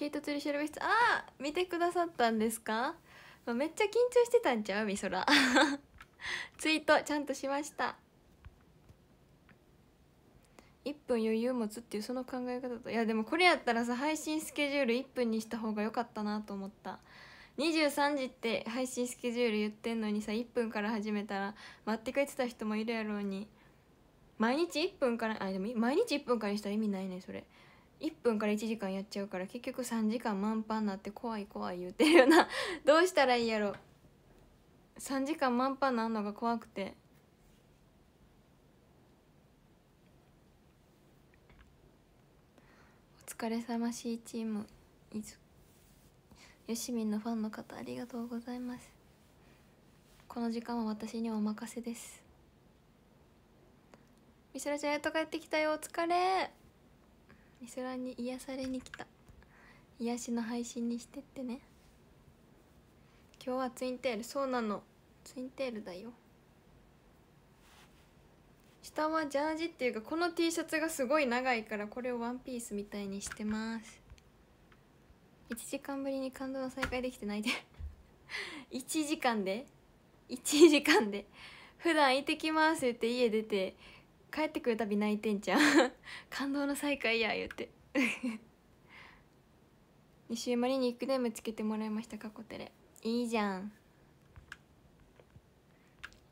毛糸釣り調べ室ああ見てくださったんですかめっちゃ緊張してたんちゃうみそら ツイートちゃんとしました1分余裕持つっていうその考え方といやでもこれやったらさ配信スケジュール1分にした方が良かったなと思った23時って配信スケジュール言ってんのにさ1分から始めたら待ってくれてた人もいるやろうに毎日1分からあでも毎日1分からしたら意味ないねそれ1分から1時間やっちゃうから結局3時間満帆になって怖い怖い言うてるよな どうしたらいいやろ3時間満帆なんのが怖くてお疲れ様しいチームいずよしみんのファンの方ありがとうございますこの時間は私にお任せですみそらちゃんやっと帰ってきたよお疲れみスラに癒されに来た癒しの配信にしてってね今日はツインテールそうなのツインテールだよ下はジャージっていうかこの T シャツがすごい長いからこれをワンピースみたいにしてます1時間ぶりに感動の再会できてないで1 時間で1時間で普段行ってきますって家出て帰ってくるたび泣いてんじゃん 感動の再会や言うて2週まにニックネームつけてもらいましたかこてれいいじゃん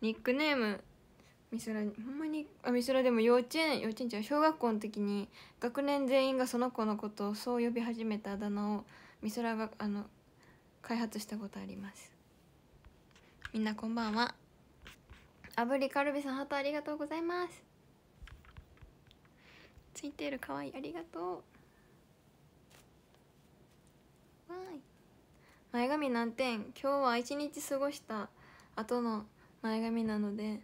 ニックネームみそらほんまにあみそらでも幼稚園幼稚園じゃ小学校の時に学年全員がその子のことをそう呼び始めたあだ名をみそらがあの開発したことありますみんなこんばんはぶりカルビさんハートありがとうございますついてるかわいいありがとうわい前髪難点今日は一日過ごした後の前髪なので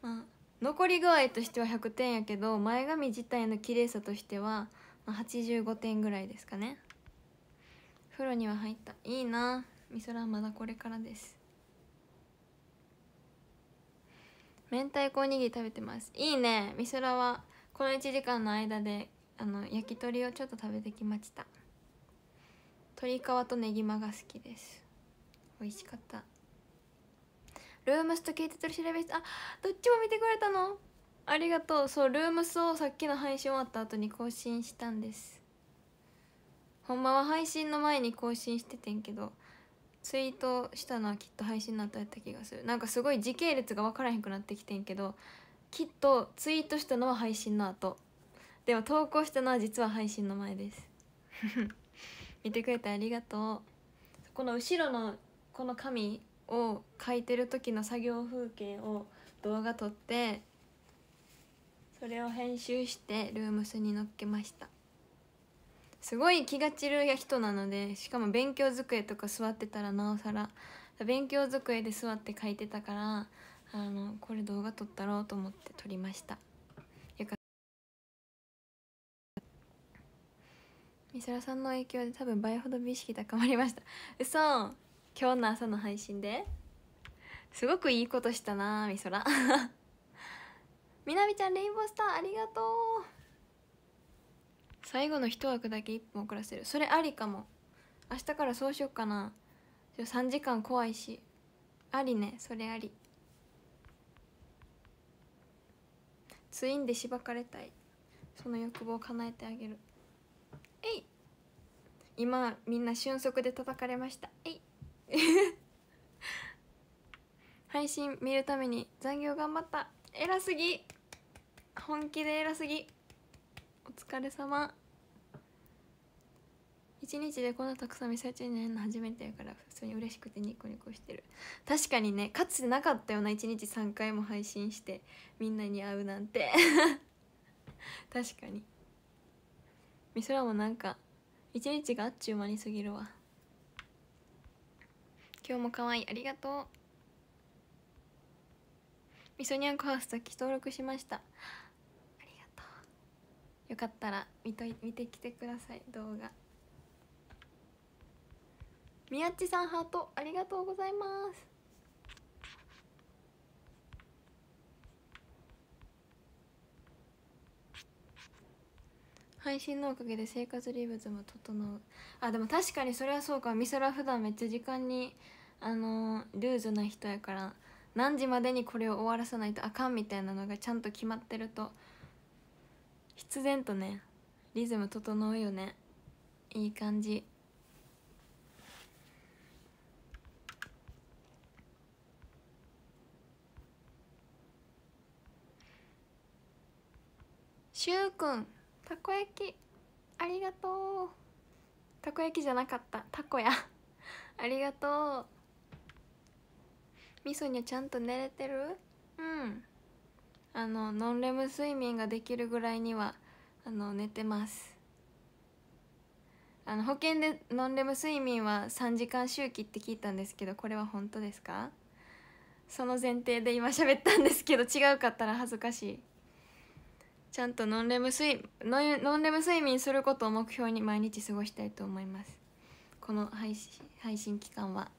まあ残り具合としては100点やけど前髪自体の綺麗さとしては85点ぐらいですかね風呂には入ったいいなみそらまだこれからです明太子おにぎり食べてますいいねみそらはこの1時間の間であの焼き鳥をちょっと食べてきました鶏皮とネギマが好きです美味しかったルームスとケイテトル調べ室あどっちも見てくれたのありがとうそうルームスをさっきの配信終わった後に更新したんですほんまは配信の前に更新しててんけどツイートしたのはきっと配信の後やった気がするなんかすごい時系列が分からへんくなってきてんけどきっとツイートしたのは配信の後でも投稿したのは実は配信の前です 見てくれてありがとうこの後ろのこの紙を書いてる時の作業風景を動画撮ってそれを編集してルームスに載っけましたすごい気が散る人なのでしかも勉強机とか座ってたらなおさら勉強机で座って書いてたからあのこれ動画撮ったろうと思って撮りましたよかったみ空らさんの影響で多分倍ほど美意識高まりました嘘今日の朝の配信ですごくいいことしたなみそらみなみちゃんレインボースターありがとう最後の一枠だけ1分遅らせるそれありかも明日からそうしよっかな3時間怖いしありねそれありツインでしばかれたいその欲望を叶えてあげるえい今みんな瞬足で叩かれましたえい 配信見るために残業頑張った偉すぎ本気で偉すぎお疲れ様1日でこんなたくさんミサイチにるの初めてやから普通に嬉しくてニコニコしてる確かにねかつてなかったような1日3回も配信してみんなに会うなんて 確かにみそらもなんか一日があっちゅう間に過ぎるわ今日も可愛いありがとうみそにゃんこハウスさっき登録しましたありがとうよかったら見と見てきてください動画宮地さんハートありがとうございます配信のおかげで生活リズム整うあでも確かにそれはそうか美空普段めっちゃ時間にあのー、ルーズな人やから何時までにこれを終わらさないとあかんみたいなのがちゃんと決まってると必然とねリズム整うよねいい感じしゅうくんたこ焼きありがとうたこ焼きじゃなかったたこや ありがとうみそにはちゃんと寝れてるうんあのノンレム睡眠ができるぐらいにはあの寝てますあの保険でノンレム睡眠は3時間周期って聞いたんですけどこれは本当ですかその前提で今喋ったんですけど違うかったら恥ずかしいちゃんとノンレム睡ノンレム睡眠することを目標に毎日過ごしたいと思いますこの配信配信期間は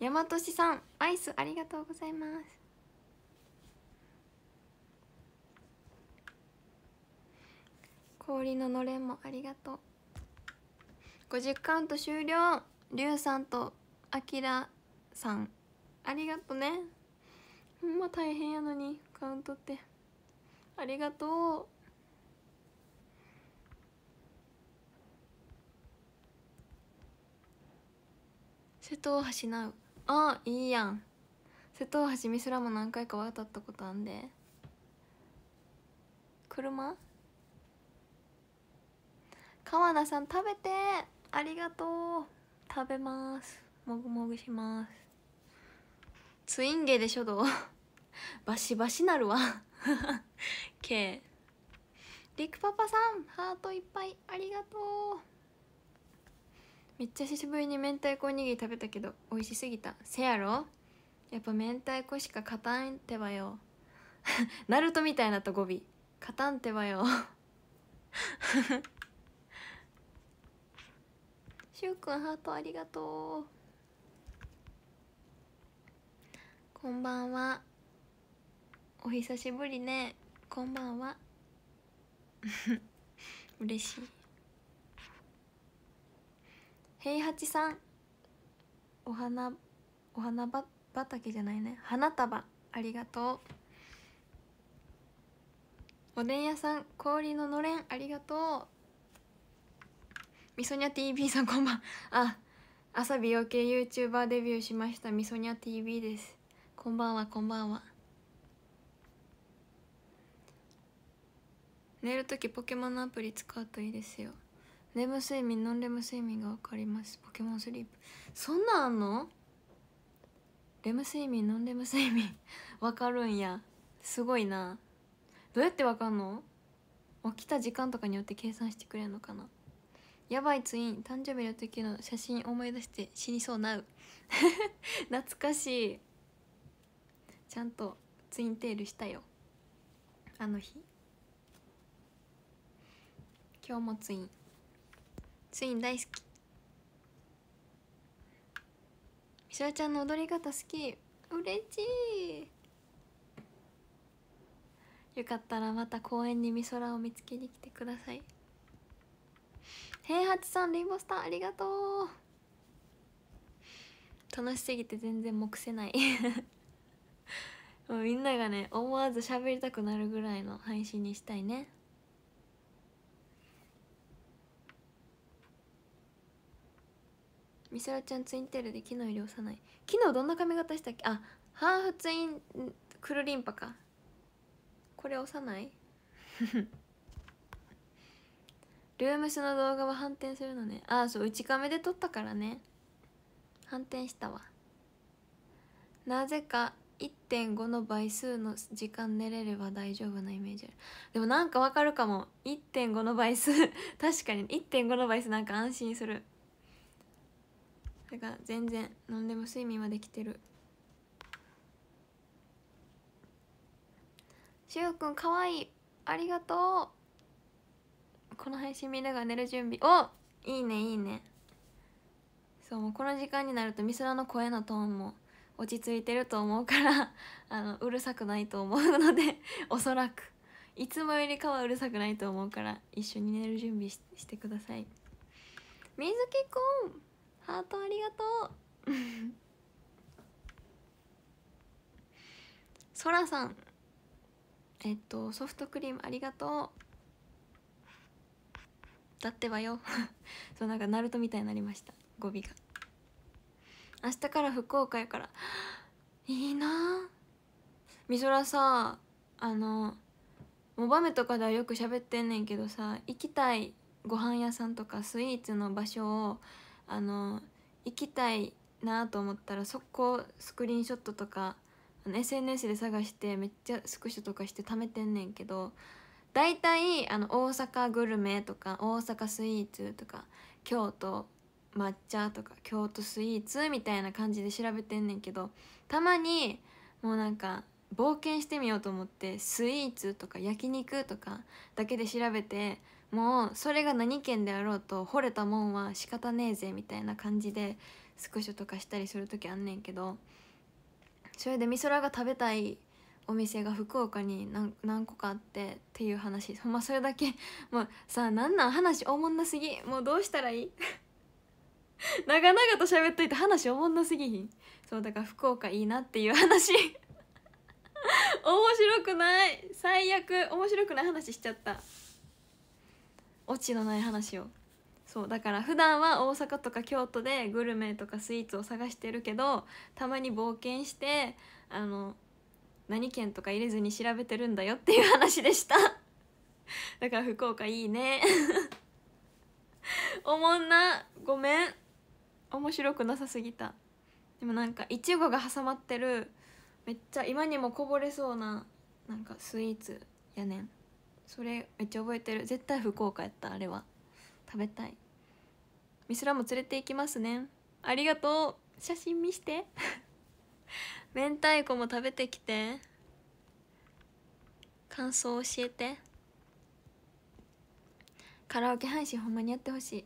大和市さんアイスありがとうございます氷ののれんもありがとう50カウント終了りさんとあきらさんありがとねほんま大変やのにカウントってありがとう瀬戸大橋なうあいいやん瀬戸大橋ミスラも何回か渡ったことあんで車川田さん食べてありがとう食べますもぐもぐしますツインゲーで書道 バシバシなるわ K リクパパさんハートいっぱいありがとうめっちゃ久しぶりに明太子おにぎり食べたけど美味しすぎたせやろやっぱ明太子しか勝たんてばよ ナルトみたいなと語尾勝たんてばよしゅうくんハートありがとうこんばんはお久しぶりねこんばんは 嬉しい平八さんお花お花ば畑じゃないね花束ありがとうおでん屋さん氷ののれんありがとうみそにゃ TV さんこんばんあ朝美容系 YouTuber デビューしましたみそにゃ TV ですこんばんはこんばんは寝る時ポケモンのアプリ使うといいですよレム睡眠ノンレム睡眠が分かりますポケモンスリープそんなんあんのレム睡眠ノンレム睡眠分 かるんやすごいなどうやって分かんの起きた時間とかによって計算してくれるのかなやばいツイン誕生日の時の写真思い出して死にそうなう 懐かしいちゃんとツインテールしたよあの日今日もツインツイン大好きみそらちゃんの踊り方好き嬉しいよかったらまた公園にみそらを見つけに来てください平八さんリンボスターありがとう楽しすぎて全然目せないもうみんながね思わず喋りたくなるぐらいの配信にしたいねみそらちゃんツインテールで昨日より幼い昨日どんな髪型したっけあハーフツインクルリンパかこれ幼い ルームスの動画は反転するのねああそう内カメで撮ったからね反転したわなぜか1.5の倍数の時間寝れれば大丈夫なイメージあるでもなんかわかるかも1.5の倍数 確かに1.5の倍数なんか安心するだから全然何でも睡眠はできてるしゅうくんかわいいありがとうこの配信見ながら寝る準備おいいねいいねそうこの時間になると美空の声のトーンも落ち着いてると思うから あのうるさくないと思うので おそらくいつもよりかはうるさくないと思うから一緒に寝る準備してください水木くんハートありがとうそら さんえっとソフトクリームありがとうだってばよそうなんかナルトみたいになりました語尾が。明日から福岡やからいいなみそらさあのモバメとかではよく喋ってんねんけどさ行きたいご飯屋さんとかスイーツの場所をあの行きたいなと思ったら速攻スクリーンショットとか SNS で探してめっちゃスクショとかして貯めてんねんけど大体あの大阪グルメとか大阪スイーツとか京都抹茶とか京都スイーツみたいな感じで調べてんねんけどたまにもうなんか冒険してみようと思ってスイーツとか焼肉とかだけで調べてもうそれが何県であろうと惚れたもんは仕方ねえぜみたいな感じでスクショとかしたりする時あんねんけどそれで美空が食べたいお店が福岡に何何個かあってっていう話ほんまそれだけ もうさあなんなん話おもんなすぎもうどうしたらいい 長々と喋っといて話おもんなすぎひんそうだから福岡いいなっていう話 面白くない最悪面白くない話しちゃったオチのない話をそうだから普段は大阪とか京都でグルメとかスイーツを探してるけどたまに冒険してあの何県とか入れずに調べてるんだよっていう話でした だから福岡いいねおもんなごめん面白くなさすぎたでもなんかいちごが挟まってるめっちゃ今にもこぼれそうななんかスイーツやねんそれめっちゃ覚えてる絶対福岡やったあれは食べたいミスラも連れて行きますねありがとう写真見して 明太子も食べてきて感想教えてカラオケ配信ほんまにやってほしい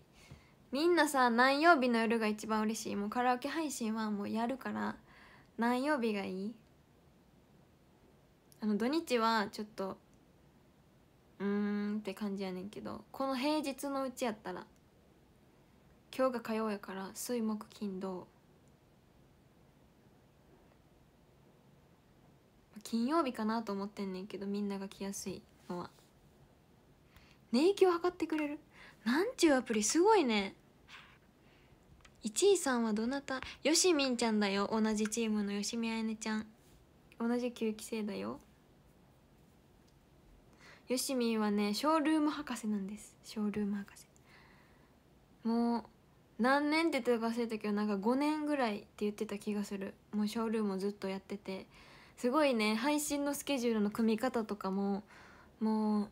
みんなさ何曜日の夜が一番嬉しいもうカラオケ配信はもうやるから何曜日がいいあの土日はちょっとうーんって感じやねんけどこの平日のうちやったら今日が火曜やから水木金土金曜日かなと思ってんねんけどみんなが来やすいのは寝息を測ってくれるなんちゅうアプリすごいね1位さんはどなたよしみんちゃんだよ同じチームのよしみあやねちゃん同じ9期生だよよしみんはねショールーム博士なんですショールーム博士もう何年って言ってたか忘れたけどなんか5年ぐらいって言ってた気がするもうショールームをずっとやっててすごいね配信のスケジュールの組み方とかももう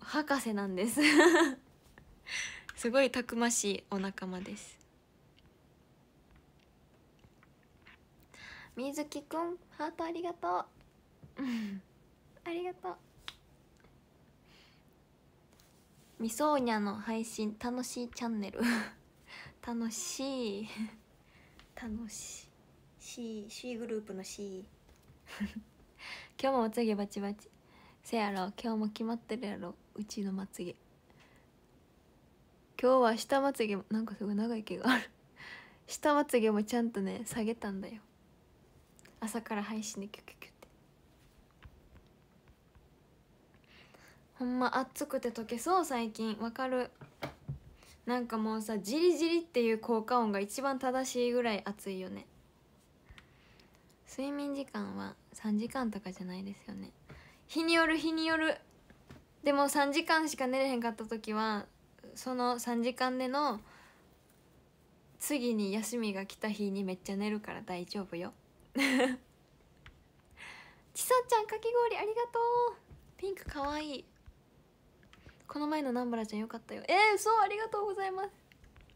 博士なんです すごいたくましいお仲間です水木くんハートありがとう ありがとうみそうにゃの配信楽しいチャンネル 楽しい 楽しい C, C グループの C 今日もまつげバチバチせやろ今日も決まってるやろうちのまつげ今日は下まつげもなんかすごい長い毛がある下まつげもちゃんとね下げたんだよ朝から配信でキュキュキュってほんま暑くて溶けそう最近わかるなんかもうさジリジリっていう効果音が一番正しいぐらい暑いよね睡眠時間は3時間とかじゃないですよね日による日によるでも3時間しか寝れへんかった時はその3時間での次に休みが来た日にめっちゃ寝るから大丈夫よ ちさちゃんかき氷ありがとうピンクかわいいこの前の南原ちゃんよかったよえー、そうありがとうございます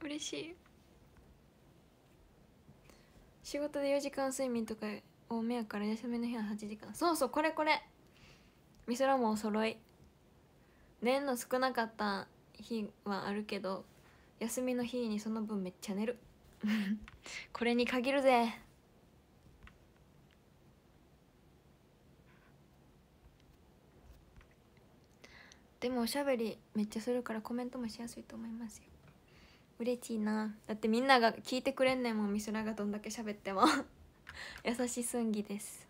嬉しい仕事で4時間睡眠とか大目やから休みの日は8時間そうそうこれこれみそらもお揃い寝んの少なかった日はあるけど休みの日にその分めっちゃ寝る これに限るぜでもおしゃべりめっちゃするからコメントもしやすいと思いますよ嬉しいなだってみんなが聞いてくれんねんもんみそらがどんだけ喋っても 優しすんぎです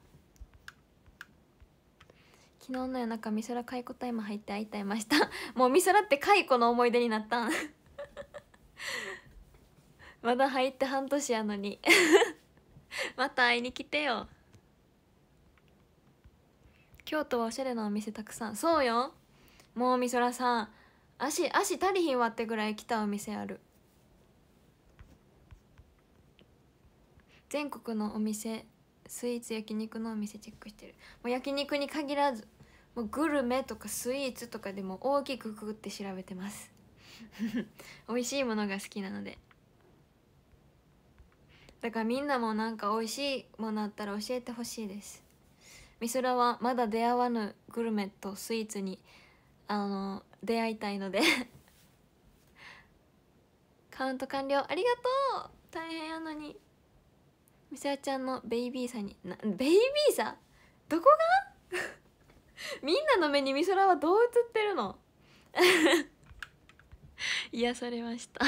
昨日の夜中美空解雇タイム入って会いたいました もう美空って解雇の思い出になったん まだ入って半年やのにまた会いに来てよ京都はおしゃれなお店たくさんそうよもうみそらさん足足足りひんわってぐらい来たお店ある全国のお店スイーツ焼肉のお店チェックしてるもう焼肉に限らずもうグルメとかスイーツとかでも大きくくぐって調べてます 美味しいものが好きなのでだからみんなもなんか美味しいものあったら教えてほしいですみそらはまだ出会わぬグルメとスイーツにあの出会いたいのでカウント完了ありがとう大変やのにみさやちゃんのベイビーさになベイビーさどこが みんなの目にみそらはどう映ってるの 癒されました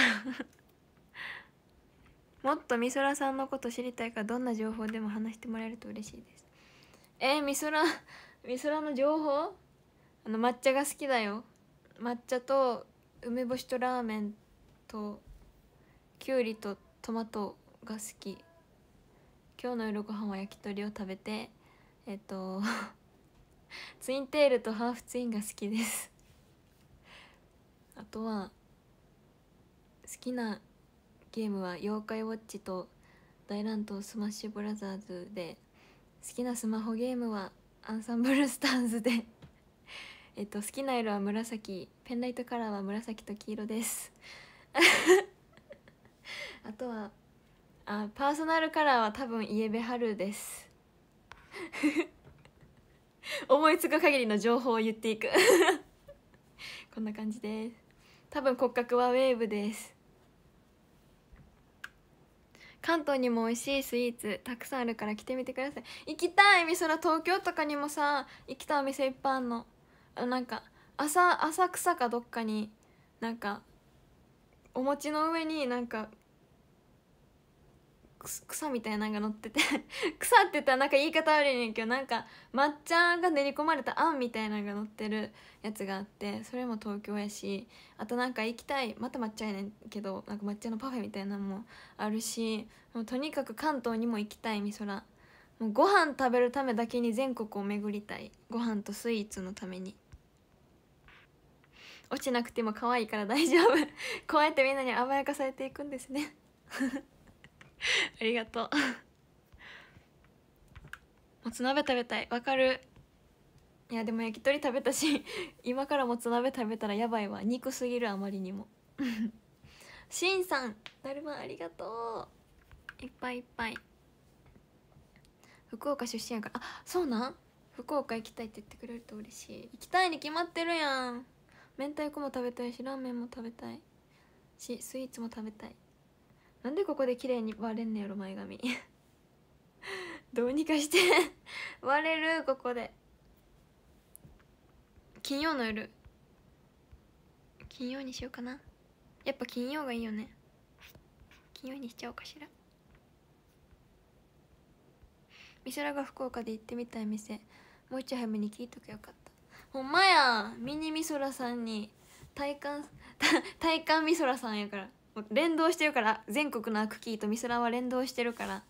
もっとみそらさんのこと知りたいからどんな情報でも話してもらえると嬉しいですえー、みそらみそらの情報あの抹茶が好きだよ抹茶と梅干しとラーメンときゅうりとトマトが好き今日の夜ご飯は焼き鳥を食べてえっと ツインテールとハーフツインが好きですあとは好きなゲームは「妖怪ウォッチ」と「大乱闘スマッシュブラザーズ」で好きなスマホゲームは「アンサンブルスターズ」でえっと好きな色は紫ペンライトカラーは紫と黄色です あとはあパーソナルカラーは多分イエベハルです 思いつく限りの情報を言っていく こんな感じです多分骨格はウェーブです関東にも美味しいスイーツたくさんあるから来てみてください行きたいみそら東京とかにもさ行きたいお店いっぱいあんのなんか浅浅草かどっかになんかお餅の上になんか草みたいなのが乗ってて 草って言ったらなんか言い方悪いねんけどなんか抹茶が練り込まれたあんみたいなのが乗ってるやつがあってそれも東京やしあとなんか行きたいまた抹茶やねんけどなんか抹茶のパフェみたいなのもあるしもうとにかく関東にも行きたい美空らもうご飯食べるためだけに全国を巡りたいご飯とスイーツのために。落ちなくても可愛いから大丈夫 こうやってみんなに甘やかされていくんですね ありがとうもつ鍋食べたいわかるいやでも焼き鳥食べたし 今からもつ鍋食べたらやばいわ肉すぎるあまりにもしんさんだるまありがとういっぱいいっぱい福岡出身やからあそうなん福岡行きたいって言ってくれると嬉しい行きたいに決まってるやん明太子も食べたいしラーメンも食べたいしスイーツも食べたいなんでここで綺麗に割れんねやろ前髪 どうにかして 割れるここで金曜の夜金曜にしようかなやっぱ金曜がいいよね金曜にしちゃおうかしら美空が福岡で行ってみたい店もう一丁早めに聞いとくよかっほんまやミニソラさんに体感体感ソラさんやから連動してるから全国のアクキーとソラは連動してるから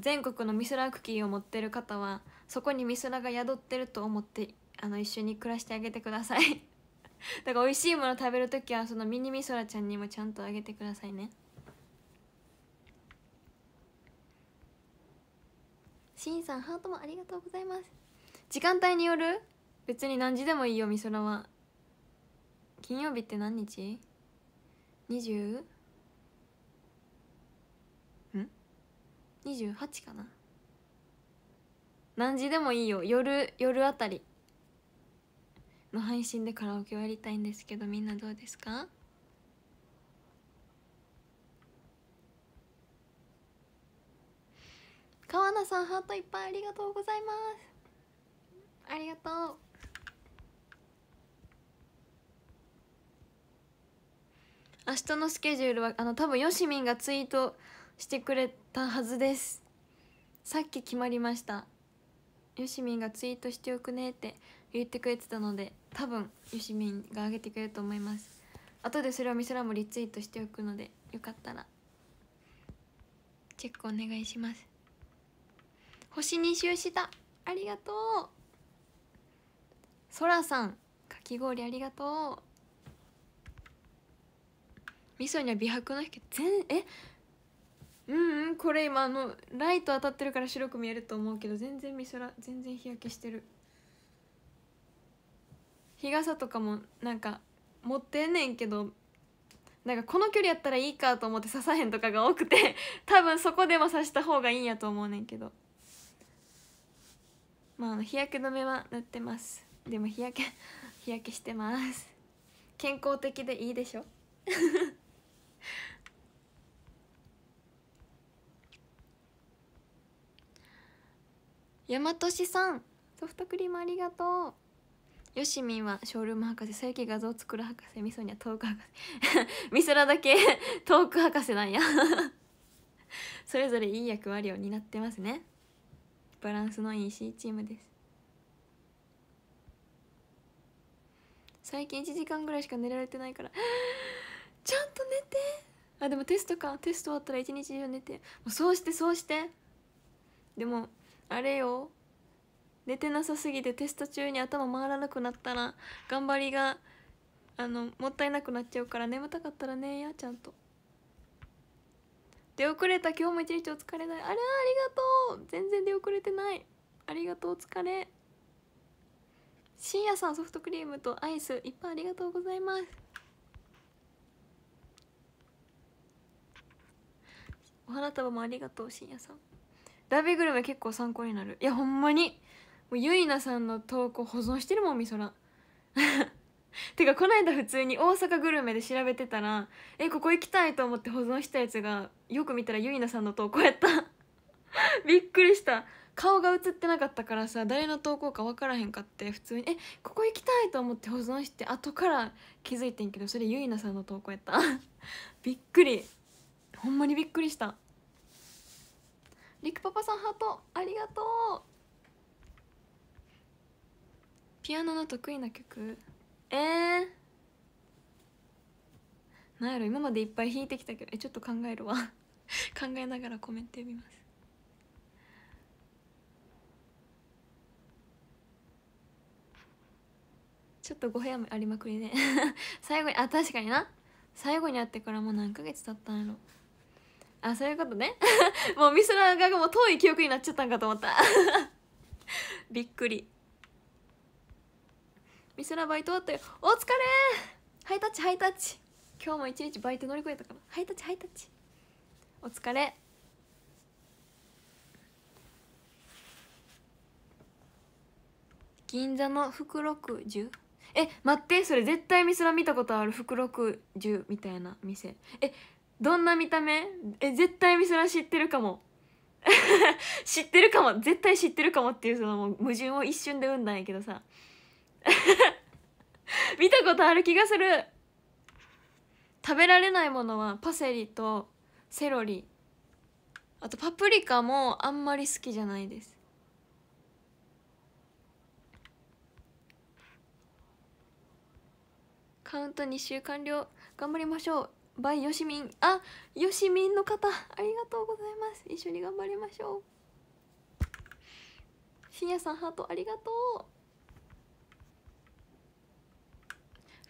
全国の美空アクキーを持ってる方はそこにソラが宿ってると思ってあの一緒に暮らしてあげてください だから美味しいもの食べる時はそのミニソラちゃんにもちゃんとあげてくださいねしんさんハートもありがとうございます時間帯による別に何時でもいいよみそらは金曜日って何日 ?20? ん ?28 かな何時でもいいよ夜夜あたりの配信でカラオケをやりたいんですけどみんなどうですか川名さんハートいっぱいありがとうございますありがとう明日のスケジュールはあの多分よしみんがツイートしてくれたはずですさっき決まりましたよしみんがツイートしておくねって言ってくれてたので多分よしみんがあげてくれると思います後でそれを見せらもリツイートしておくのでよかったらチェックお願いします星に周したありがとうそらさんかき氷ありがとう味噌には美白の光全えうんうんこれ今あのライト当たってるから白く見えると思うけど全然噌ら全然日焼けしてる日傘とかもなんか持ってんねんけどなんかこの距離やったらいいかと思って刺さへんとかが多くて 多分そこでも刺した方がいいんやと思うねんけどまあ日焼け止めは塗ってますでも日焼け 日焼けしてます健康的でいいでしょ大和 市さんソフトクリームありがとうよしみんはショールーム博士佐伯画像作る博士みそにはトーク博士みそらだけ トーク博士なんやそれぞれいい役割を担ってますねバランスのいい C チームです最近1時間ぐらいしか寝られてないから ちゃんと寝てあでもテストかテスト終わったら一日中寝てもうそうしてそうしてでもあれよ寝てなさすぎてテスト中に頭回らなくなったら頑張りがあのもったいなくなっちゃうから眠たかったらねやちゃんと出遅れた今日も一日お疲れだあれありがとう全然出遅れてないありがとうお疲れ深夜さんソフトクリームとアイスいっぱいありがとうございますお花束もありがとう深夜さんービグルメ結構参考になるいやほんまにもうゆいなさんの投稿保存してるもんみそら てかこの間普通に大阪グルメで調べてたらえここ行きたいと思って保存したやつがよく見たらゆいなさんの投稿やった びっくりした顔が映ってなかったからさ誰の投稿か分からへんかって普通に「えここ行きたい!」と思って保存して後から気づいてんけどそれゆいなさんの投稿やった びっくりほんまにびっくりしたりくパパさんハートありがとうピアノの得意な曲えー、なんやろ今までいっぱい弾いてきたけどえちょっと考えるわ 考えながらコメント読みますちょっとご部屋もありまくりね 最後にあ確かにな最後に会ってからもう何ヶ月経ったんやろあそういうことね もうミスラーがもう遠い記憶になっちゃったんかと思った びっくりミスラーバイト終わったよお疲れハイタッチハイタッチ今日も一日バイト乗り越えたからハイタッチハイタッチお疲れ銀座の福六十え待ってそれ絶対ミスラ見たことある福六十みたいな店えどんな見た目え絶対ミスラ知ってるかも 知ってるかも絶対知ってるかもっていうその矛盾を一瞬で生んだんやけどさ 見たことある気がする食べられないものはパセリとセロリあとパプリカもあんまり好きじゃないですカウント2週完了頑張りましょうバイヨシミンあヨシミンの方ありがとうございます一緒に頑張りましょう深夜さんハートありがとう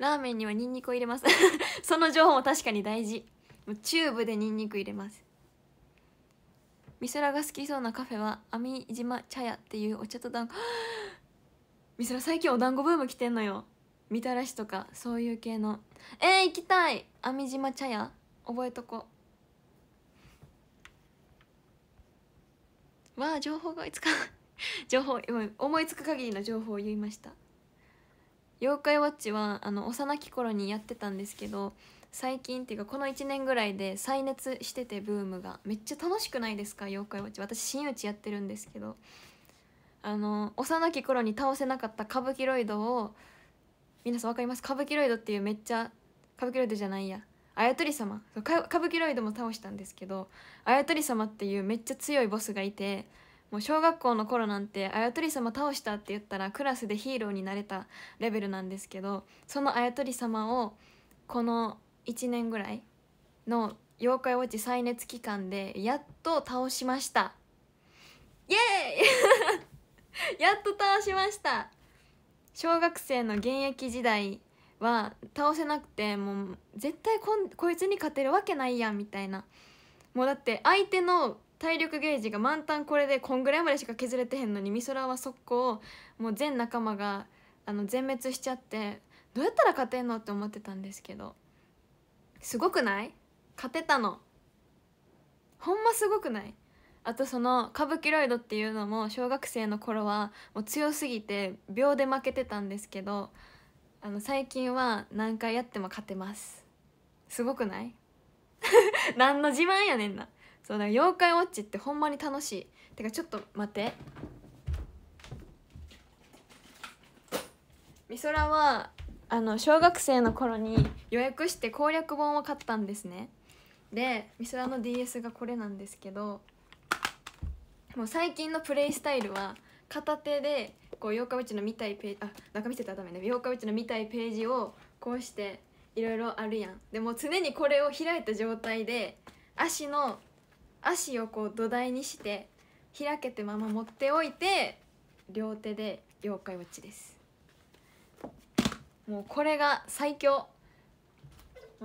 ラーメンにはニンニクを入れます その情報も確かに大事チューブでニンニク入れます美らが好きそうなカフェは網島茶屋っていうお茶と団子美ら 最近お団子ブーム来てんのよみたらしとかそういう系のえー、行きたい網島茶屋覚えとこわあ情報が追いつか 情報思いつく限りの情報を言いました妖怪ウォッチはあの幼き頃にやってたんですけど最近っていうかこの1年ぐらいで再熱しててブームがめっちゃ楽しくないですか妖怪ウォッチ私真打ちやってるんですけどあの幼き頃に倒せなかった歌舞伎ロイドを皆さん分かります歌舞伎ロイドっていうめっちゃ歌舞伎ロイドじゃないやあやとり様歌舞伎ロイドも倒したんですけどあやとり様っていうめっちゃ強いボスがいてもう小学校の頃なんてあやとり様倒したって言ったらクラスでヒーローになれたレベルなんですけどそのあやとり様をこの1年ぐらいの妖怪ウォッチ再熱期間でやっと倒しましたイエーイ やっと倒しました小学生の現役時代は倒せなくてもう絶対こんこいつに勝てるわけないやんみたいなもうだって相手の体力ゲージが満タンこれでこんぐらいまでしか削れてへんのに美空は速攻もう全仲間があの全滅しちゃってどうやったら勝てんのって思ってたんですけどすごくない勝てたのほんますごくないあとその歌舞伎ロイドっていうのも小学生の頃はもう強すぎて秒で負けてたんですけどあの最近は何回やっても勝てますすごくない 何の自慢やねんなそうだから妖怪ウォッチってほんまに楽しいてかちょっと待って美空はあの小学生の頃に予約して攻略本を買ったんですねで美空の DS がこれなんですけどもう最近のプレイスタイルは片手でこう8日うちの見たいページあ中見せたらダメね8日うちの見たいページをこうしていろいろあるやんでも常にこれを開いた状態で足の足をこう土台にして開けてまま持っておいて両手で妖怪ウォッチですもうこれが最強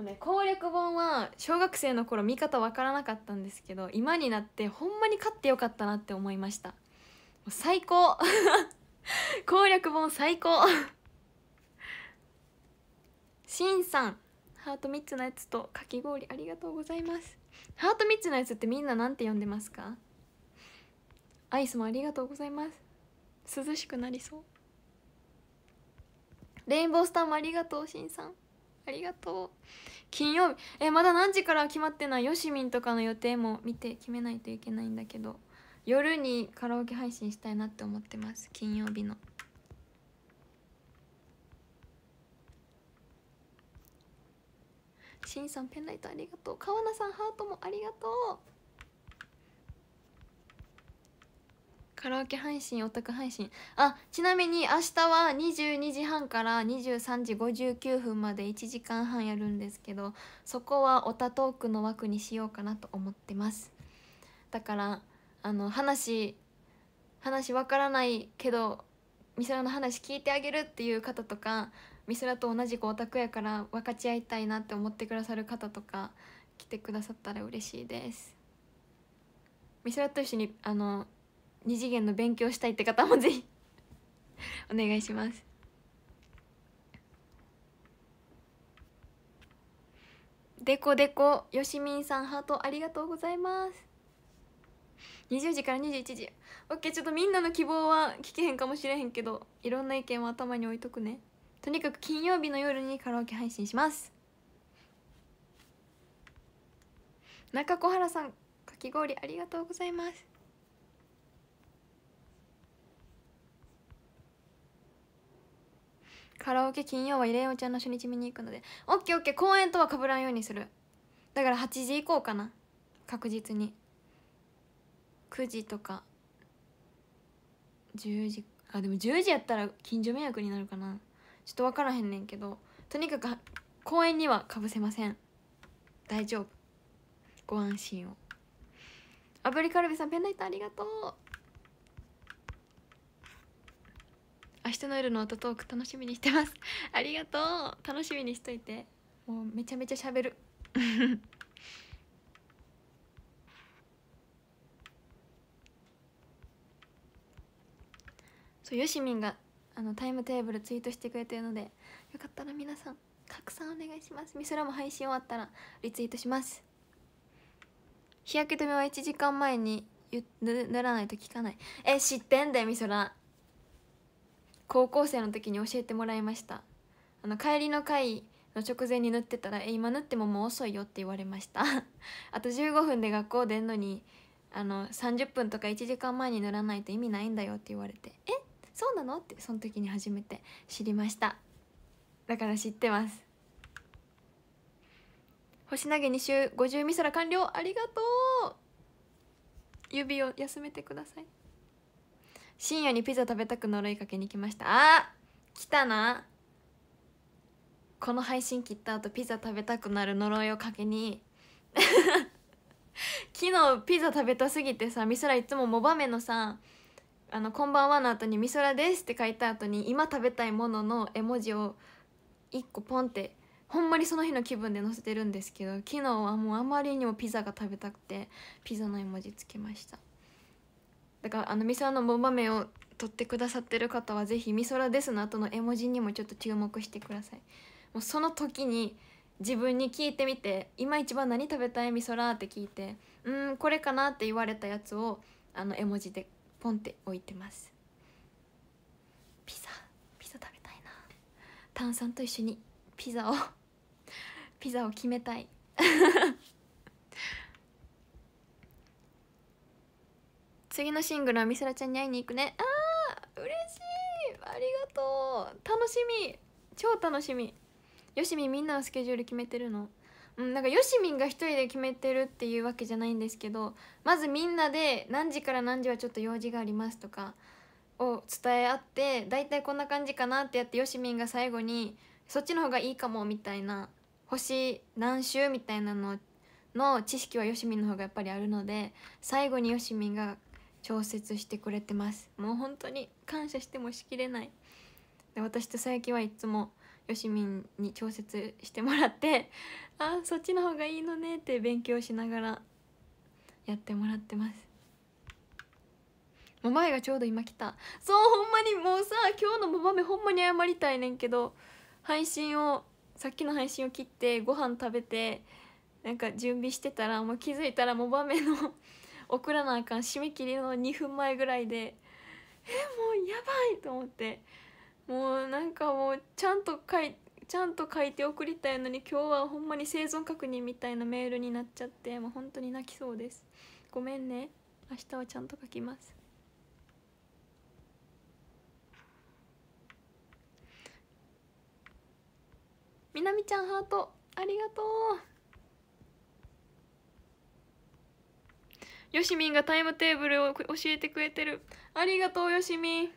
もうね攻略本は小学生の頃見方わからなかったんですけど今になってほんまに勝ってよかったなって思いました最高 攻略本最高 しんさんハート3つのやつとかき氷ありがとうございますハート3つのやつってみんななんて呼んでますかアイスもありがとうございます涼しくなりそうレインボースターもありがとうしんさんありがとう金曜日えまだ何時から決まってないよしみんとかの予定も見て決めないといけないんだけど夜にカラオケ配信したいなって思ってます金曜日のしんさんペンライトありがとう川名さんハートもありがとうカラオケ配信オタク配信あちなみに明日は22時半から23時59分まで1時間半やるんですけどそこはオタトークの枠にしようかなと思ってますだからあの話話わからないけどミスラの話聞いてあげるっていう方とかミスラと同じくオタクやから分かち合いたいなって思ってくださる方とか来てくださったら嬉しいですミスラと一緒にあの二次元の勉強したいって方もぜひ お願いしますでこでこよしみんさんハートありがとうございます二十時から二十一時オッケーちょっとみんなの希望は聞けへんかもしれへんけどいろんな意見を頭に置いとくねとにかく金曜日の夜にカラオケ配信します中小原さんかき氷ありがとうございますカラオケ金曜はイレオちゃんの初日見に行くのでオッケーオッケー公演とは被らんようにするだから8時以降かな確実に9時とか10時あでも10時やったら近所迷惑になるかなちょっと分からへんねんけどとにかく公園にはかぶせません大丈夫ご安心をアブリカルビさんペンライトありがとう明日の夜の音トーク楽しみにしてます ありがとう楽しみにしといてもうめちゃめちゃ喋る そうよしみんがあのタイムテーブルツイートしてくれてるのでよかったら皆さん拡散お願いしますみそらも配信終わったらリツイートします日焼け止めは1時間前に塗らないと効かないえ知ってんだよみそら高校生の時に教えてもらいましたあの帰りの会の直前に塗ってたら「え今塗ってももう遅いよ」って言われました あと15分で学校出んのにあの30分とか1時間前に塗らないと意味ないんだよって言われて「えそうなの?」ってその時に初めて知りましただから知ってます星投げ2周50ミソラ完了ありがとう指を休めてください深夜にピザ食べたく呪いかけに来ましたあ来たなこの配信切った後ピザ食べたくなる呪いをかけに 昨日ピザ食べたすぎてさ美空いつもモバメのさ「あのこんばんは」の後に「美空です」って書いた後に今食べたいものの絵文字を1個ポンってほんまにその日の気分で載せてるんですけど昨日はもうあまりにもピザが食べたくてピザの絵文字つけましただからあのみそらの棒場面を撮ってくださってる方は是非「みそらです」の後の絵文字にもちょっと注目してくださいもうその時に自分に聞いてみて「今一番何食べたいみそら」って聞いて「うんこれかな」って言われたやつをあの絵文字でポンって置いてますピザピザ食べたいな炭酸と一緒にピザをピザを決めたい次のシングルは美空ちゃんに会いに行くねあー嬉しいありがとう楽しみ超楽しみよしみみんなのスケジュール決めてるのうんなんかよしみんが一人で決めてるっていうわけじゃないんですけどまずみんなで何時から何時はちょっと用事がありますとかを伝え合って大体こんな感じかなってやってよしみんが最後にそっちの方がいいかもみたいな星何周みたいなのの知識はよしみんの方がやっぱりあるので最後によしみんが調節してくれてますもう本当に感謝してもしきれないで私と佐伯はいつもよしみんに調節してもらってあそっちの方がいいのねって勉強しながらやってもらってますう前がちょうど今来たそうほんまにもうさ今日のもばめほんまに謝りたいねんけど配信をさっきの配信を切ってご飯食べてなんか準備してたらもう気づいたらもばめの送らなあかん締め切りの2分前ぐらいでえもうやばいと思ってもうなんかもうちゃんと書いちゃんと書いて送りたいのに今日はほんまに生存確認みたいなメールになっちゃってもう本当に泣きそうですごめんね明日はちゃんと書きますみなみちゃんハートありがとうよしみんがタイムテーブルを教えてくれてるありがとうよしみん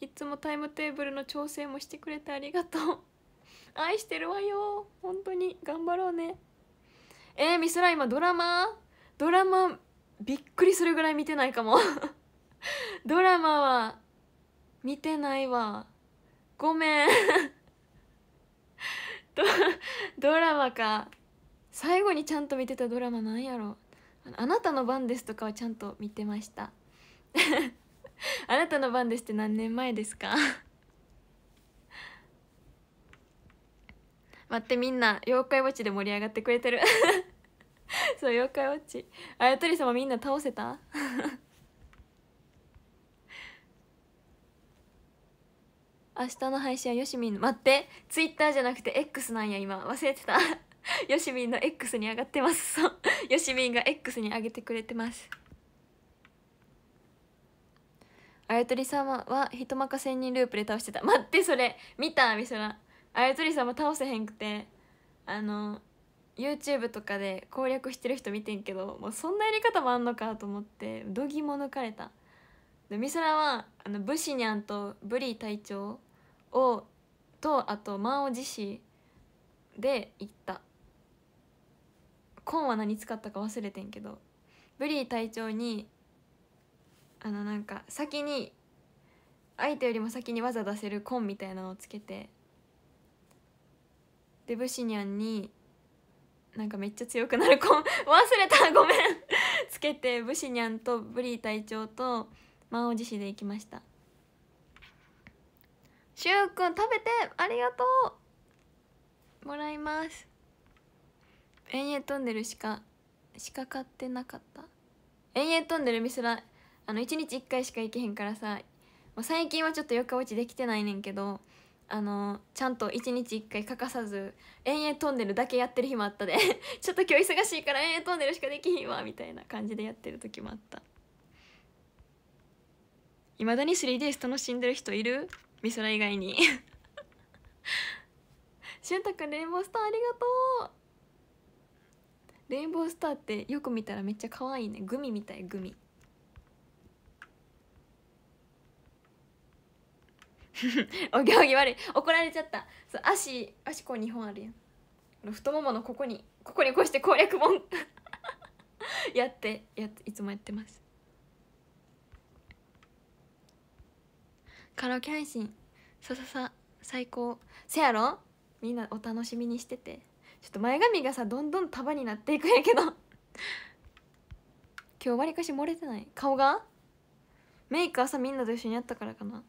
いつもタイムテーブルの調整もしてくれてありがとう愛してるわよ本当に頑張ろうねえー、ミスラ今ドラマドラマびっくりするぐらい見てないかも ドラマは見てないわごめん ドラマか最後にちゃんと見てたドラマなんやろあなたの番です」とかはちゃんと見てました あなたの番ですって何年前ですか 待ってみんな妖怪ウォッチで盛り上がってくれてる そう妖怪ウォッチあやとり様みんな倒せた明日の配信はよしみん待ってツイッターじゃなくて X なんや今忘れてたよしみんの X に上がってますそうよしみんが X に上げてくれてますあやとり様は人任せ人ループで倒してた待ってそれ見たみそらあやとり様倒せへんくてあの YouTube とかで攻略してる人見てんけどもうそんなやり方もあんのかと思ってどぎも抜かれたで美空はあのブシニャンとブリー隊長をとあとマンオしで行ったコーンは何使ったか忘れてんけどブリー隊長にあのなんか先に相手よりも先に技出せるコンみたいなのをつけてでブシニャンになんかめっちゃ強くなるコン 忘れたごめん つけてブシニャンとブリー隊長と満を持しで行きましたしゅうくん食べてありがとうもらいます延々飛んでるしかしか買ってなかった延々飛んでる店らあの1日1回しか行けへんからさ最近はちょっと4日落ちできてないねんけどあのちゃんと1日1回欠かさず延々飛んでるだけやってる日もあったで ちょっと今日忙しいから延々飛んでるしかできひんわみたいな感じでやってる時もあったいまだに 3DS 楽しんでる人いる美空以外にしゅんたくんレインボースターありがとうレインボースターってよく見たらめっちゃ可愛いねグミみたいグミお行儀悪い怒られちゃったそう足足こう2本あるやん太もものここにここにこうして攻略本 やってやっていつもやってますカラオケ配信さささ最高せやろみんなお楽しみにしててちょっと前髪がさどんどん束になっていくんやけど 今日わりかし漏れてない顔がメイク朝みんなと一緒にやったからかな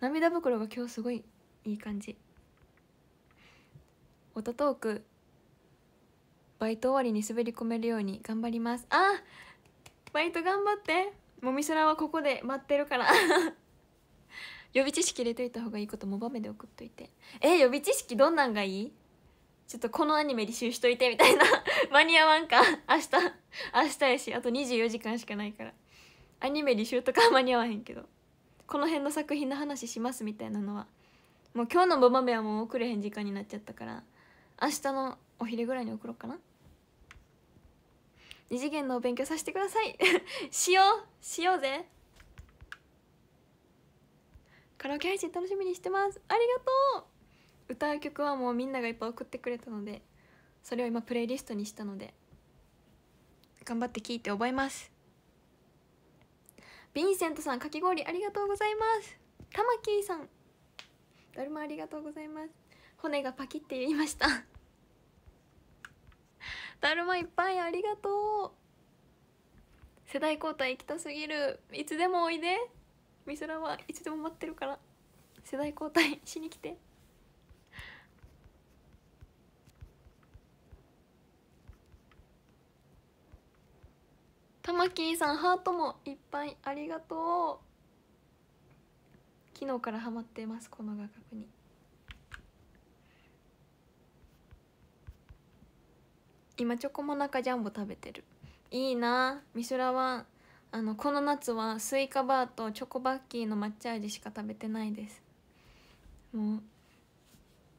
涙袋が今日すごいいい感じオタトークバイト終わりに滑り込めるように頑張りますあバイト頑張ってもみすらはここで待ってるから 予備知識入れといた方がいいことも場面で送っといてえ予備知識どんなんがいいちょっとこのアニメ履修しといてみたいな 間に合わんか明日明日やしあと24時間しかないからアニメ履修とか間に合わへんけどこの辺の作品の話しますみたいなのはもう今日の「ボマメ」はもう送れへん時間になっちゃったから明日のお昼ぐらいに送ろうかな二次元のお勉強させてください しようしようぜカラオケ配信楽しみにしてますありがとう歌う曲はもうみんながいっぱい送ってくれたのでそれを今プレイリストにしたので頑張って聴いて覚えますヴィンセントさんかき氷ありがとうございます玉木さんだるまありがとうございます骨がパキって言いましただるまいっぱいありがとう世代交代行きたすぎるいつでもおいでみそらはいつでも待ってるから世代交代しに来て玉木さんハートもいっぱいありがとう昨日からハマってますこの画角に今チョコモナカジャンボ食べてるいいなミスラはあのこの夏はスイカバーとチョコバッキーの抹茶味しか食べてないですもう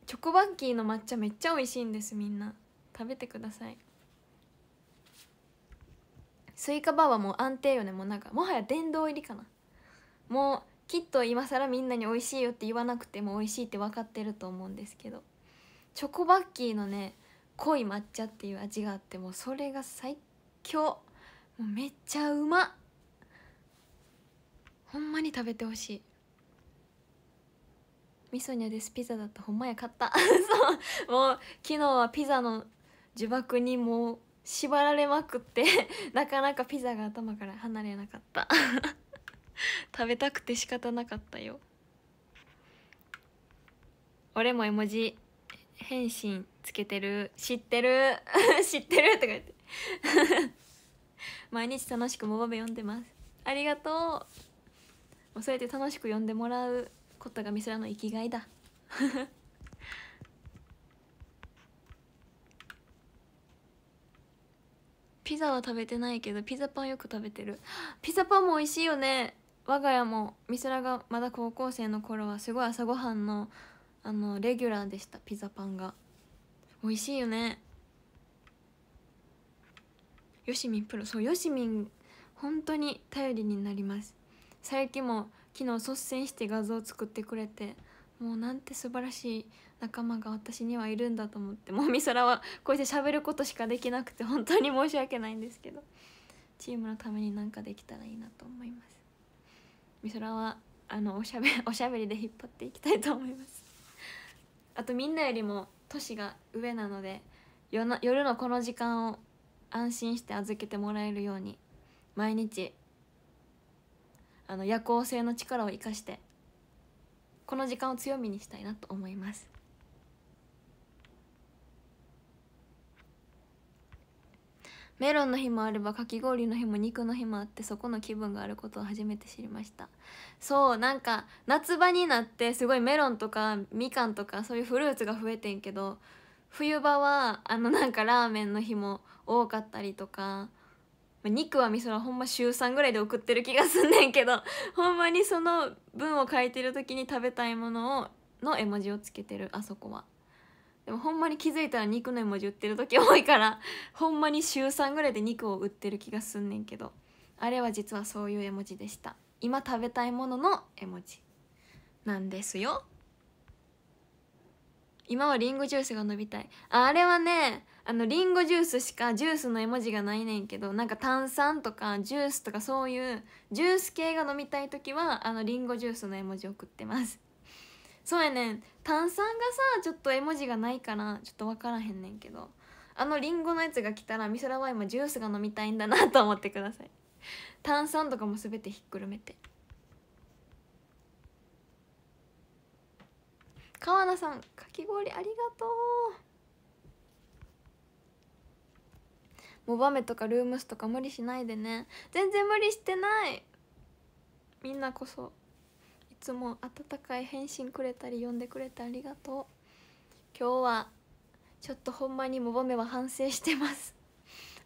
チョコバッキーの抹茶めっちゃ美味しいんですみんな食べてくださいスイカバーはもう安定よねもうなんかもはや殿堂入りかなもうきっと今更みんなに美味しいよって言わなくても美味しいって分かってると思うんですけどチョコバッキーのね濃い抹茶っていう味があってもうそれが最強もうめっちゃうまっほんまに食べてほしいみそにゃですピザだったほんまや買った そうもう昨日はピザの呪縛にもう縛られまくって なかなかピザが頭から離れなかった 食べたくて仕方なかったよ俺も絵文字返信つけてる知ってる 知ってるとか言って毎日楽しくもばべ読んでますありがとうもうそうやって楽しく読んでもらうことがミスラの生きがいだピザは食べてないけどピザパンよく食べてる ピザパンも美味しいよね我が家も美空がまだ高校生の頃はすごい朝ごはんのあのレギュラーでしたピザパンが美味しいよねよしみんプロそうよしみん本当に頼りになります佐伯も昨日率先して画像を作ってくれてもうなんて素晴らしい仲間が私にはいるんだと思って もみそらはこうやって喋ることしかできなくて本当に申し訳ないんですけどチームのために何かできたらいいなと思いますみそらはあのおしゃべ おしゃべりで引っ張っていきたいと思いますあとみんなよりも年が上なので夜の夜のこの時間を安心して預けてもらえるように毎日あの夜行性の力を生かしてこの時間を強みにしたいなと思いますメロンの日もあればかき氷の日も肉の日もあってそこの気分があることを初めて知りましたそうなんか夏場になってすごいメロンとかみかんとかそういうフルーツが増えてんけど冬場はあのなんかラーメンの日も多かったりとか肉はみそらほんま週3ぐらいで送ってる気がすんねんけど ほんまにその文を書いてる時に食べたいものをの絵文字をつけてるあそこは。でもほんまに気づいたら肉の絵文字売ってる時多いから ほんまに週3ぐらいで肉を売ってる気がすんねんけどあれは実はそういう絵文字でした今食べたいものの絵文字なんですよ今はリンゴジュースが伸びたいああれはねあのリンゴジュースしかジュースの絵文字がないねんけどなんか炭酸とかジュースとかそういうジュース系が飲みたい時はあのリンゴジュースの絵文字送ってますそうやねん炭酸がさちょっと絵文字がないからちょっと分からへんねんけどあのりんごのやつが来たら美空は今ジュースが飲みたいんだなと思ってください 炭酸とかも全てひっくるめて川名さんかき氷ありがとうモバメとかルームスとか無理しないでね全然無理してないみんなこそつも温かい返信くれたり呼んでくれてありがとう今日はちょっとほんまにもぼめは反省してます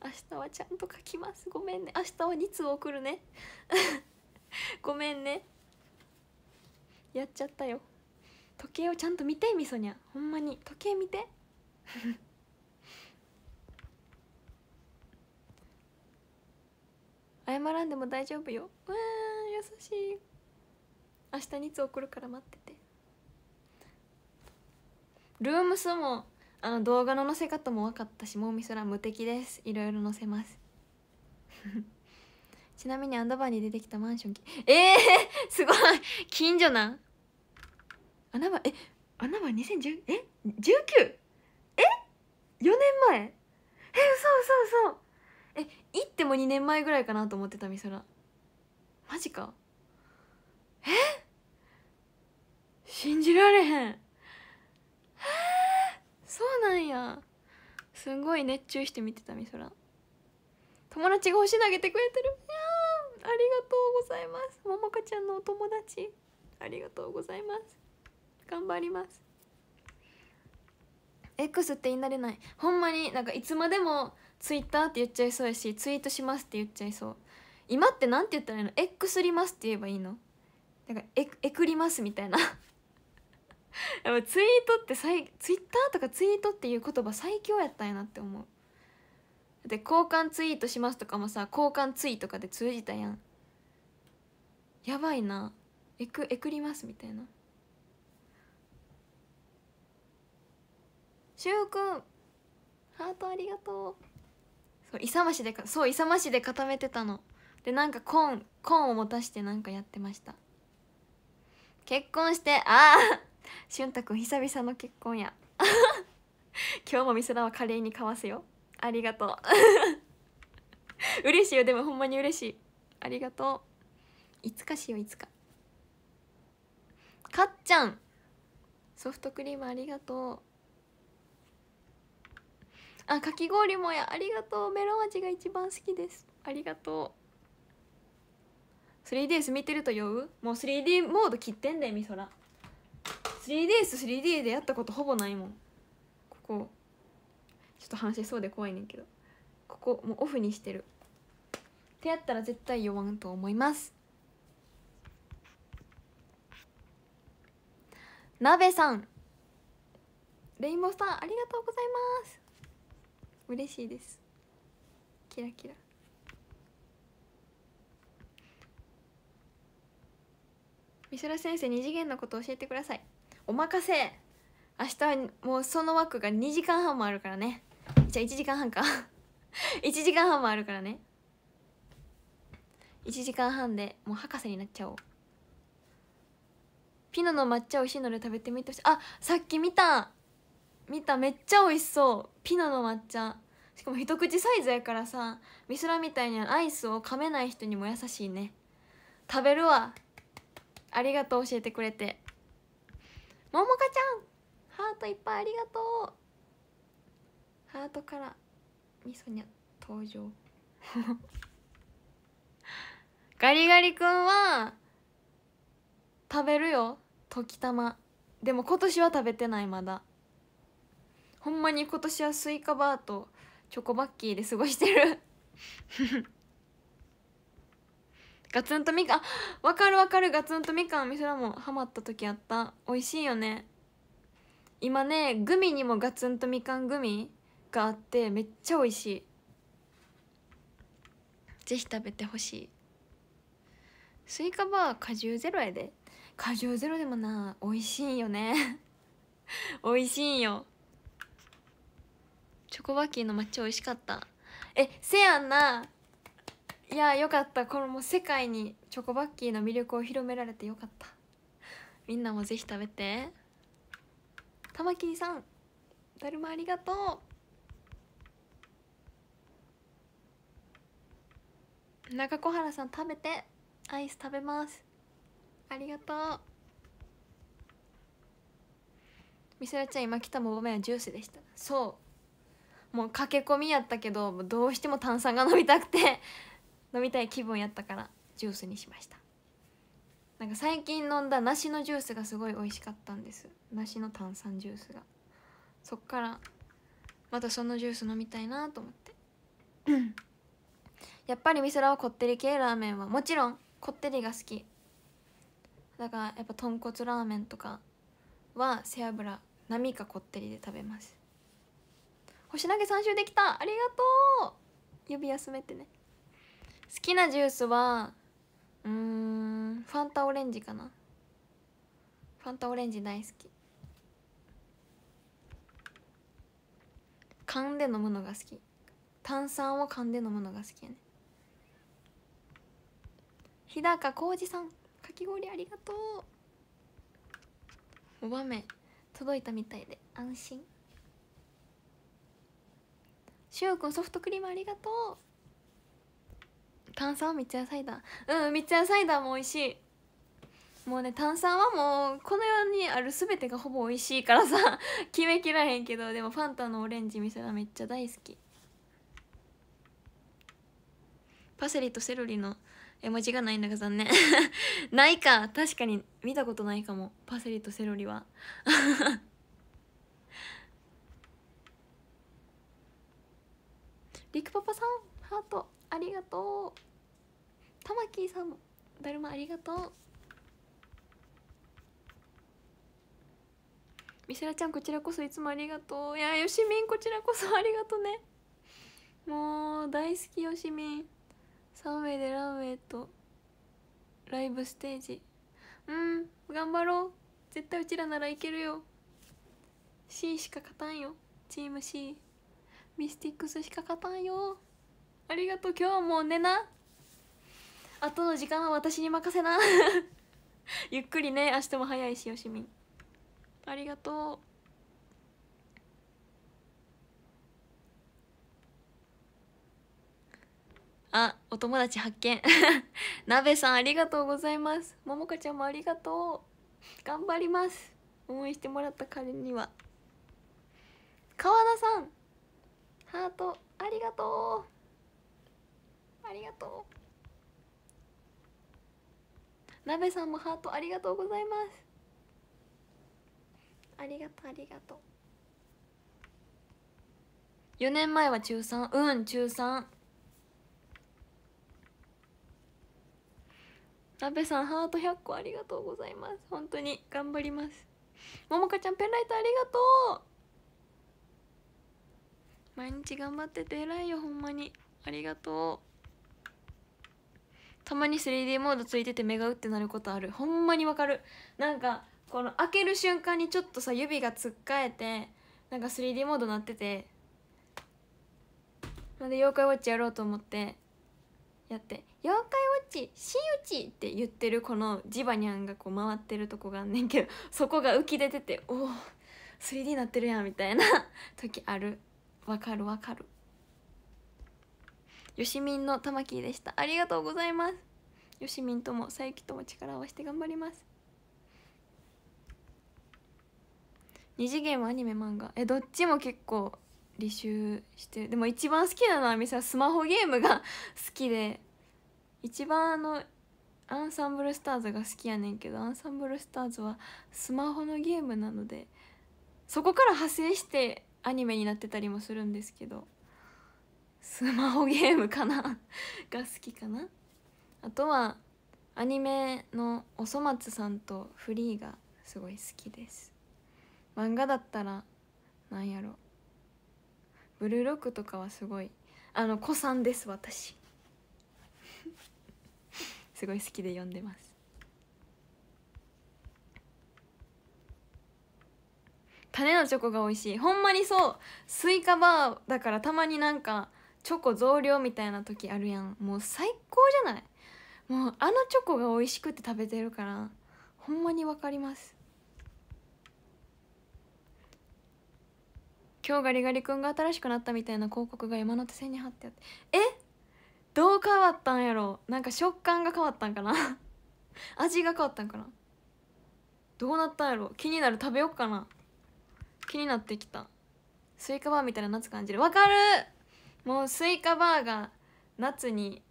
明日はちゃんと書きますごめんね明日は2通送るね ごめんねやっちゃったよ時計をちゃんと見てみそにゃほんまに時計見て 謝らんでも大丈夫ようん優しい明日にいつ送るから待っててルームスもあの動画の載せ方も分かったしもうみそら無敵ですいろいろ載せます ちなみにアンダバーに出てきたマンションええー、すごい近所な穴場え穴場2010え 19? え4年前え嘘嘘嘘え行っても2年前ぐらいかなと思ってたみそらマジかえ信じられへんへそうなんやすごい熱中して見てたみそら友達が星投げてくれてるいやありがとうございますももかちゃんのお友達ありがとうございます頑張ります X って言い慣れないほんまになんかいつまでも Twitter って言っちゃいそうやしツイートしますって言っちゃいそう今って何て言ったらいいの X りますって言えばいいのなんかええくりますみたいな ツイートってさいツイッターとかツイートっていう言葉最強やったんやなって思うで交換ツイートしますとかもさ交換ツイとかで通じたやんやばいなえくえくりますみたいなしゅうくんハートありがとうそう勇ましでそう勇ましで固めてたのでなんかコーンコーンを持たしてなんかやってました結婚してああしゅんたくん久々の結婚や 今日もミスラは華麗にかわすよありがとう 嬉しいよでもほんまに嬉しいありがとういつかしよういつかかっちゃんソフトクリームありがとうあかき氷もやありがとうメロン味が一番好きですありがとう 3DS 見てると酔うもう 3D モード切ってんだよみそら 3DS3D でやったことほぼないもんここちょっと話しそうで怖いねんけどここもうオフにしてるってやったら絶対酔わんと思いますなべさんレインボーさんありがとうございます嬉しいですキラキラ美空先生二次元のこと教えてくださいお任せ明日はもうその枠が2時間半もあるからねじゃあ1時間半か1 時間半もあるからね1時間半でもう博士になっちゃおうピノの抹茶美味しいので食べてみてほしいあさっき見た見ためっちゃ美味しそうピノの抹茶しかも一口サイズやからさ美空みたいにアイスを噛めない人にも優しいね食べるわありがとう教えてくれてももかちゃんハートいっぱいありがとうハートからみそにゃ登場 ガリガリ君は食べるよ時たまでも今年は食べてないまだほんまに今年はスイカバーとチョコバッキーで過ごしてるガツンとみかんわかるわかるガツンとみかんみそらもハマった時あった美味しいよね今ねグミにもガツンとみかんグミがあってめっちゃ美味しいぜひ食べてほしいスイカバー果汁ゼロやで果汁ゼロでもな美味しいよね 美味しいよチョコバッキーの抹茶美味しかったえせやんないやよかったこのもう世界にチョコバッキーの魅力を広められてよかったみんなもぜひ食べて玉木さんだるまありがとう中小原さん食べてアイス食べますありがとうみそらちゃん今来たもごめはジュースでしたそうもう駆け込みやったけどどうしても炭酸が飲みたくて飲みたい気分やったからジュースにしましたなんか最近飲んだ梨のジュースがすごい美味しかったんです梨の炭酸ジュースがそっからまたそのジュース飲みたいなと思って やっぱりみそらはこってり系ラーメンはもちろんこってりが好きだからやっぱ豚骨ラーメンとかは背脂並かこってりで食べます星投げ3周できたありがとう指休めてね好きなジュースはうんファンタオレンジかなファンタオレンジ大好き缶で飲むのが好き炭酸を缶で飲むのが好きやね日高浩二さんかき氷ありがとうおばめ届いたみたいで安心しゅうくんソフトクリームありがとう炭酸は三ツ矢サイダーうん三ツ矢サイダーも美味しいもうね炭酸はもうこの世にある全てがほぼ美味しいからさ 決めきらへんけどでもファンタのオレンジ味噌がめっちゃ大好きパセリとセロリの絵文字がないんだが残念 ないか確かに見たことないかもパセリとセロリは リクパパさんハートありがとうたまきーさんもだるまありがとうみせらちゃんこちらこそいつもありがとういやよしみんこちらこそありがとねもう大好きよしみん3名でランウェイとライブステージうん頑張ろう絶対うちらならいけるよ C しか勝たんよチーム C ミスティックスしか勝たんよありがとう今日はもう寝な後の時間は私に任せな ゆっくりね明日も早いしよしみんありがとうあお友達発見なべ さんありがとうございますももかちゃんもありがとう頑張ります応援してもらった彼には川田さんハートありがとうありがとうなべさんもハートありがとうございますありがとうありがとう4年前は中3うん中3なべさんハート100個ありがとうございます本当に頑張りますももかちゃんペンライトありがとう毎日頑張ってて偉いよほんまにありがとうたまに 3D モードついてて目がうってなることあるほんまにわかるなんかこの開ける瞬間にちょっとさ指がつっかえてなんか 3D モードなっててなんで妖怪ウォッチやろうと思ってやって「妖怪ウォッチ真打ち!」って言ってるこのジバニャンがこう回ってるとこがあんねんけどそこが浮き出てて「おお 3D なってるやん」みたいな時あるわかるわかる。よしみんのたまきでしたありがとうございますよしみんとも佐伯とも力を合わせて頑張ります二次元はアニメ漫画えどっちも結構履修してるでも一番好きなのはみさスマホゲームが 好きで一番あのアンサンブルスターズが好きやねんけどアンサンブルスターズはスマホのゲームなのでそこから派生してアニメになってたりもするんですけどスマホゲームかな が好きかなあとはアニメのおそ松さんとフリーがすごい好きです漫画だったらなんやろブルーロックとかはすごいあの子さんです私 すごい好きで読んでます種のチョコが美味しいほんまにそうスイカバーだからたまになんかチョコ増量みたいな時あるやんもう最高じゃないもうあのチョコが美味しくて食べてるからほんまに分かります今日ガリガリ君が新しくなったみたいな広告が山手線に貼ってあってえどう変わったんやろなんか食感が変わったんかな 味が変わったんかなどうなったんやろ気になる食べよっかな気になってきたスイカバーみたいな夏感じるわかるもうスイカバーが夏に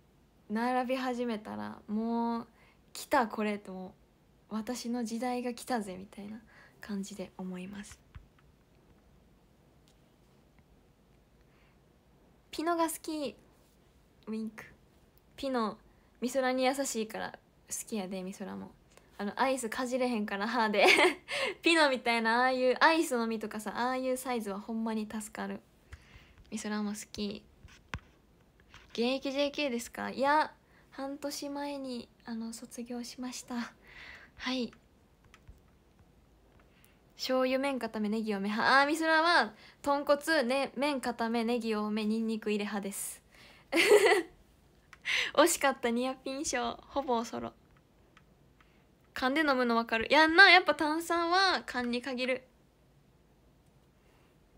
並び始めたらもう来たこれと私の時代が来たぜみたいな感じで思いますピノが好きウィンクピノ美空に優しいから好きやで美空もあのアイスかじれへんから歯で ピノみたいなああいうアイスの実とかさああいうサイズはほんまに助かるイスラも好き現役 JK ですかいや半年前にあの卒業しましたはい醤油麺固めネギ多めは、あーみそらは豚骨、ね、麺固めネギ多めにんにく入れ派です 惜しかったニアピン賞ほぼおそろ缶で飲むの分かるやんなやっぱ炭酸は缶に限る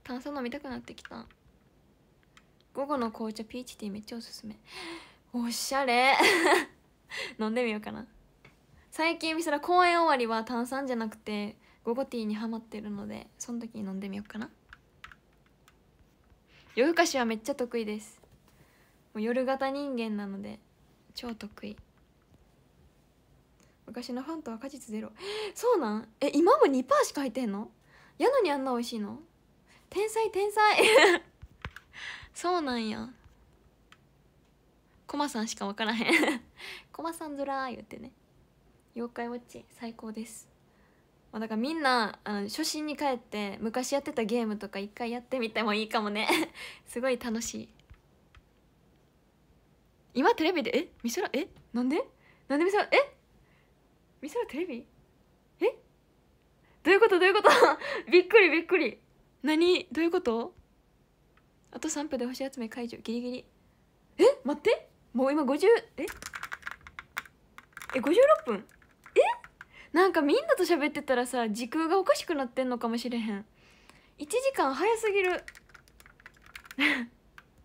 炭酸飲みたくなってきた午後の紅茶ピーチティーめっちゃおすすめおしゃれ 飲んでみようかな最近みそら公演終わりは炭酸じゃなくて午後ティーにはまってるのでその時に飲んでみようかな夜更かしはめっちゃ得意ですもう夜型人間なので超得意昔のファンとは果実ゼロそうなんえ今も2%しか入ってんのやのにあんな美味しいの天才天才そうなんやコマさんしか分からへん コマさんずらー言ってね妖怪ウォッチ最高ですまあ、だからみんなあの初心に帰って昔やってたゲームとか一回やってみてもいいかもね すごい楽しい今テレビでえミソラえなんでなんでミソラえミソラテレビえどういうことどういうこと びっくりびっくり何どういうことあと3分で星集め解除ギリギリえ待ってもう今50ええ56分えなんかみんなと喋ってたらさ時空がおかしくなってんのかもしれへん1時間早すぎる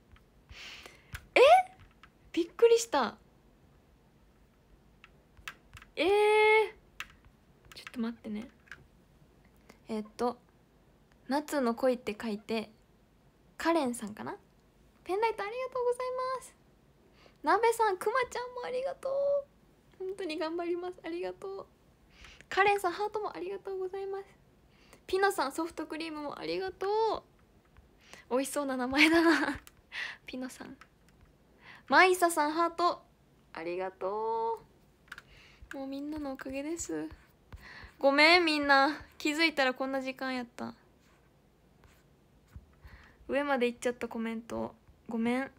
えびっくりしたえー、ちょっと待ってねえー、っと「夏の恋」って書いてカレンさんかなペンライトありがとうございますなべさんくまちゃんもありがとう本当に頑張りますありがとうカレンさんハートもありがとうございますピノさんソフトクリームもありがとう美味しそうな名前だな ピノさんマイサさんハートありがとうもうみんなのおかげですごめんみんな気づいたらこんな時間やった上まで行っちゃったコメントごめん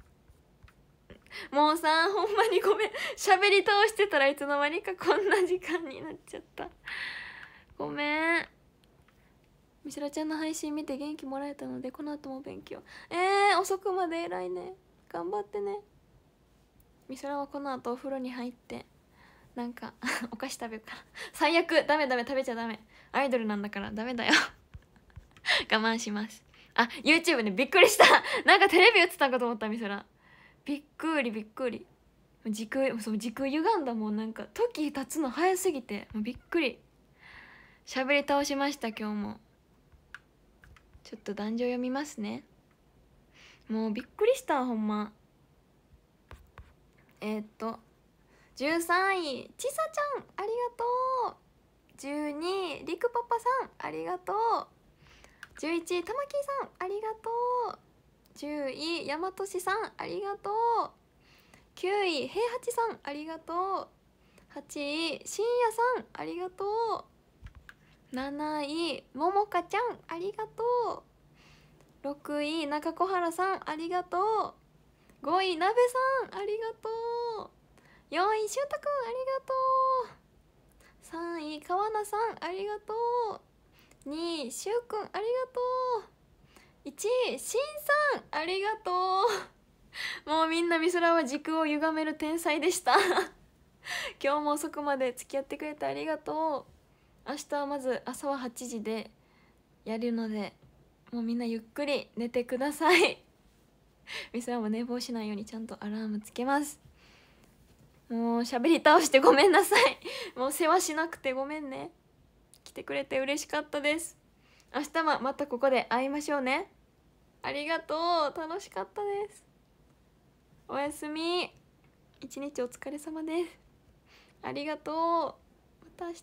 もうさほんまにごめん喋り通してたらいつの間にかこんな時間になっちゃったごめんみしらちゃんの配信見て元気もらえたのでこの後も勉強えー、遅くまで偉いね頑張ってねみそらはこの後お風呂に入ってなんか お菓子食べようか最悪ダメダメ食べちゃダメアイドルなんだからダメだよ 我慢しますあ YouTube ねびっくりした なんかテレビ映ったんかと思ったみそらびっくりびっくり時空そう時空歪んだもんなんか時経つの早すぎてもうびっくり喋り倒しました今日もちょっと壇上読みますねもうびっくりしたほんまえー、っと13位ちさちゃんありがとう12位りくパパさんありがとう11位玉木さんありがとう10位大和さんありがとう9位平八さんありがとう8位深夜さんありがとう7位ももかちゃんありがとう6位中小原さんありがとう5位なべさんありがとう4位しゅうたくんありがとう3位川名さんありがとう2位しゅうくんありがとう1位しんさんありがとうもうみんな美らは時空を歪める天才でした 今日も遅くまで付き合ってくれてありがとう明日はまず朝は8時でやるのでもうみんなゆっくり寝てください美らも寝坊しないようにちゃんとアラームつけますもう喋り倒してごめんなさいもう世話しなくてごめんね来てくれて嬉しかったです明日もまたここで会いましょうねありがとう楽しかったですおやすみ一日お疲れ様ですありがとうまた明日